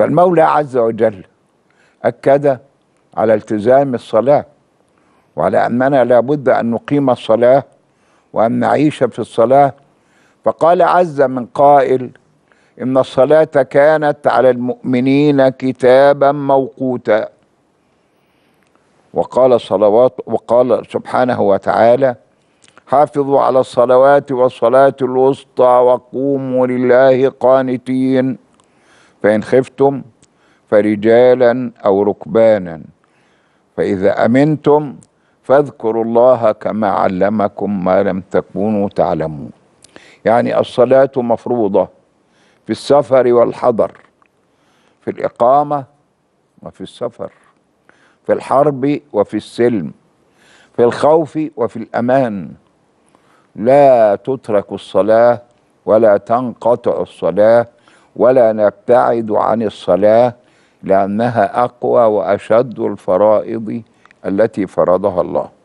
فالمولى عز وجل أكد على التزام الصلاة وعلى أننا لابد أن نقيم الصلاة وأن نعيش في الصلاة فقال عز من قائل إن الصلاة كانت على المؤمنين كتابا موقوتا وقال صلوات وقال سبحانه وتعالى حافظوا على الصلوات والصلاة الوسطى وقوموا لله قانتين فإن خفتم فرجالا أو ركبانا فإذا أمنتم فاذكروا الله كما علمكم ما لم تكونوا تعلمون يعني الصلاة مفروضة في السفر والحضر في الإقامة وفي السفر في الحرب وفي السلم في الخوف وفي الأمان لا تترك الصلاة ولا تنقطع الصلاة ولا نبتعد عن الصلاة لأنها أقوى وأشد الفرائض التي فرضها الله